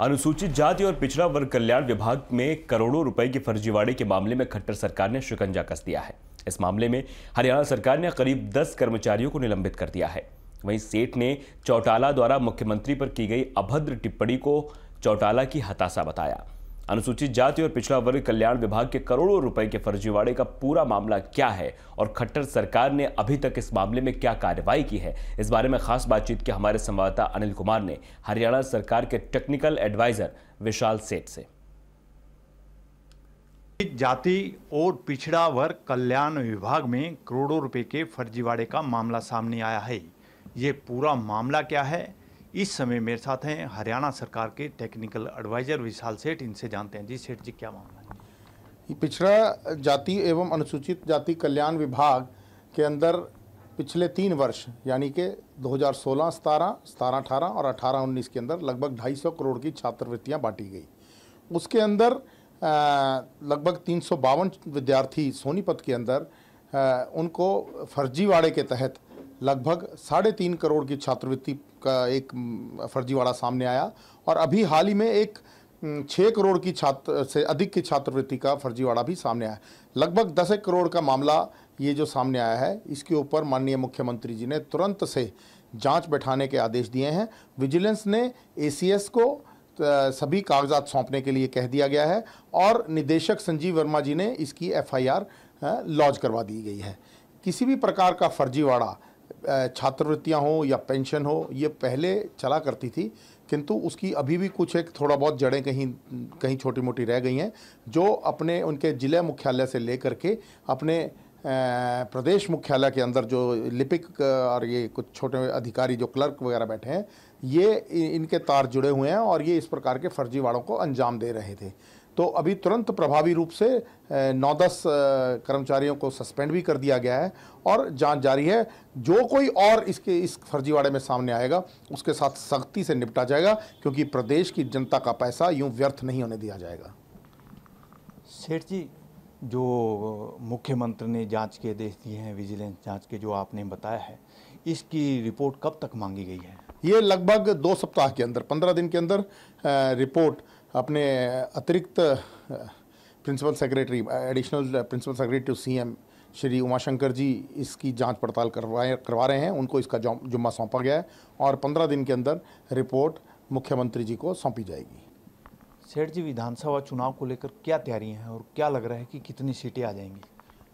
अनुसूचित जाति और पिछड़ा वर्ग कल्याण विभाग में करोड़ों रुपए के फर्जीवाड़े के मामले में खट्टर सरकार ने शिकंजा कस दिया है इस मामले में हरियाणा सरकार ने करीब 10 कर्मचारियों को निलंबित कर दिया है वहीं सेठ ने चौटाला द्वारा मुख्यमंत्री पर की गई अभद्र टिप्पणी को चौटाला की हताशा बताया अनुसूचित जाति और पिछड़ा वर्ग कल्याण विभाग के करोड़ों रुपए के फर्जीवाड़े का पूरा मामला क्या है और खट्टर सरकार ने अभी तक इस मामले में क्या कार्रवाई की है इस बारे में खास बातचीत की हमारे संवाददाता अनिल कुमार ने हरियाणा सरकार के टेक्निकल एडवाइजर विशाल सेठ से जाति और पिछड़ा वर्ग कल्याण विभाग में करोड़ों रुपए के फर्जीवाड़े का मामला सामने आया है ये पूरा मामला क्या है इस समय मेरे साथ हैं हरियाणा सरकार के टेक्निकल एडवाइजर विशाल सेठ इनसे जानते हैं जी सेठ जी क्या मामला है पिछड़ा जाति एवं अनुसूचित जाति कल्याण विभाग के अंदर पिछले तीन वर्ष यानी कि 2016, 17, सतारह अठारह और 18, 19 के अंदर लगभग 250 करोड़ की छात्रवृत्तियां बांटी गई उसके अंदर लगभग तीन विद्यार्थी सोनीपत के अंदर आ, उनको फर्जीवाड़े के तहत लगभग साढ़े तीन करोड़ की छात्रवृत्ति का एक फर्जीवाड़ा सामने आया और अभी हाल ही में एक छः करोड़ की छात्र से अधिक की छात्रवृत्ति का फर्जीवाड़ा भी सामने आया लगभग दस एक करोड़ का मामला ये जो सामने आया है इसके ऊपर माननीय मुख्यमंत्री जी ने तुरंत से जांच बैठाने के आदेश दिए हैं विजिलेंस ने एसीएस को सभी कागजात सौंपने के लिए कह दिया गया है और निदेशक संजीव वर्मा जी ने इसकी एफआईआर लॉन्च करवा दी गई है किसी भी प्रकार का फर्जीवाड़ा छात्रवृत्तियाँ हों या पेंशन हो ये पहले चला करती थी किंतु उसकी अभी भी कुछ एक थोड़ा बहुत जड़ें कहीं कहीं छोटी मोटी रह गई हैं जो अपने उनके ज़िला मुख्यालय से लेकर के अपने प्रदेश मुख्यालय के अंदर जो लिपिक और ये कुछ छोटे अधिकारी जो क्लर्क वगैरह बैठे हैं ये इनके तार जुड़े हुए हैं और ये इस प्रकार के फर्जीवाड़ों को अंजाम दे रहे थे तो अभी तुरंत प्रभावी रूप से नौ दस कर्मचारियों को सस्पेंड भी कर दिया गया है और जांच जारी है जो कोई और इसके इस फर्जीवाड़े में सामने आएगा उसके साथ सख्ती से निपटा जाएगा क्योंकि प्रदेश की जनता का पैसा यूं व्यर्थ नहीं होने दिया जाएगा सेठ जी जो मुख्यमंत्री ने जांच के आदेश दिए हैं विजिलेंस जांच के जो आपने बताया है इसकी रिपोर्ट कब तक मांगी गई है ये लगभग दो सप्ताह के अंदर पंद्रह दिन के अंदर रिपोर्ट अपने अतिरिक्त principal secretary additional principal secretary to M Shri Umashankar ji इसकी जांच पड़ताल करवाए करवा रहे हैं उनको इसका जुम्मा सौंपा गया है और पंद्रह दिन के अंदर रिपोर्ट मुख्यमंत्री जी को सौंपी जाएगी सेठ जी विधानसभा चुनाव को लेकर क्या तैयारियां हैं और क्या लग रहा है कि कितनी सीटें आ जाएंगी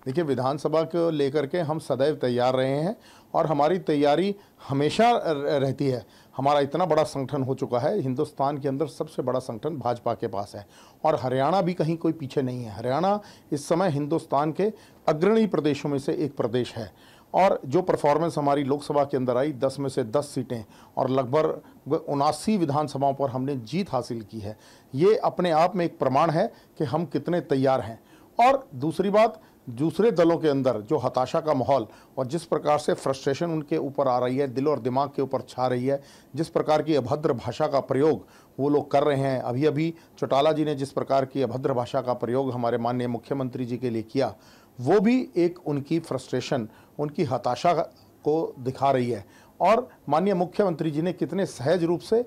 देखिए विधानसभा को लेकर के हम सदैव तैयार रहे हैं और हमारी तैयारी हमेशा रहती है हमारा इतना बड़ा संगठन हो चुका है हिंदुस्तान के अंदर सबसे बड़ा संगठन भाजपा के पास है और हरियाणा भी कहीं कोई पीछे नहीं है हरियाणा इस समय हिंदुस्तान के अग्रणी प्रदेशों में से एक प्रदेश है और जो परफॉर्मेंस हमारी लोकसभा के अंदर आई दस में से दस सीटें और लगभग उनासी विधानसभाओं पर हमने जीत हासिल की है ये अपने आप में एक प्रमाण है कि हम कितने तैयार हैं और दूसरी बात दूसरे दलों के अंदर जो हताशा का माहौल और जिस प्रकार से फ्रस्ट्रेशन उनके ऊपर आ रही है दिल और दिमाग के ऊपर छा रही है जिस प्रकार की अभद्र भाषा का प्रयोग वो लोग कर रहे हैं अभी अभी चौटाला जी ने जिस प्रकार की अभद्र भाषा का प्रयोग हमारे माननीय मुख्यमंत्री जी के लिए किया वो भी एक उनकी फ्रस्ट्रेशन उनकी हताशा को दिखा रही है और माननीय मुख्यमंत्री जी ने कितने सहज रूप से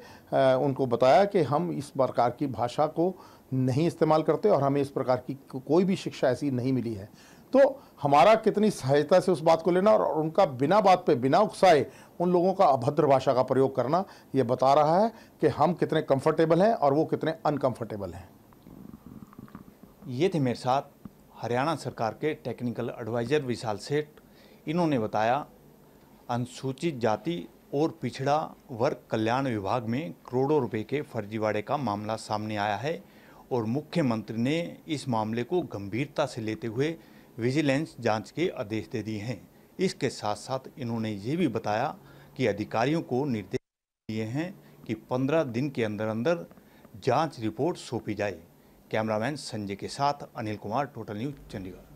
उनको बताया कि हम इस प्रकार की भाषा को नहीं इस्तेमाल करते और हमें इस प्रकार की कोई भी शिक्षा ऐसी नहीं मिली है तो हमारा कितनी सहजता से उस बात को लेना और उनका बिना बात पे बिना उकसाए उन लोगों का अभद्र भाषा का प्रयोग करना ये बता रहा है कि हम कितने कंफर्टेबल हैं और वो कितने अनकंफर्टेबल हैं ये थे मेरे साथ हरियाणा सरकार के टेक्निकल एडवाइज़र विशाल सेठ इन्होंने बताया अनुसूचित जाति और पिछड़ा वर्ग कल्याण विभाग में करोड़ों रुपए के फर्जीवाड़े का मामला सामने आया है और मुख्यमंत्री ने इस मामले को गंभीरता से लेते हुए विजिलेंस जांच के आदेश दे दिए हैं इसके साथ साथ इन्होंने ये भी बताया कि अधिकारियों को निर्देश दिए हैं कि पंद्रह दिन के अंदर अंदर जांच रिपोर्ट सौंपी जाए कैमरामैन संजय के साथ अनिल कुमार टोटल न्यूज चंडीगढ़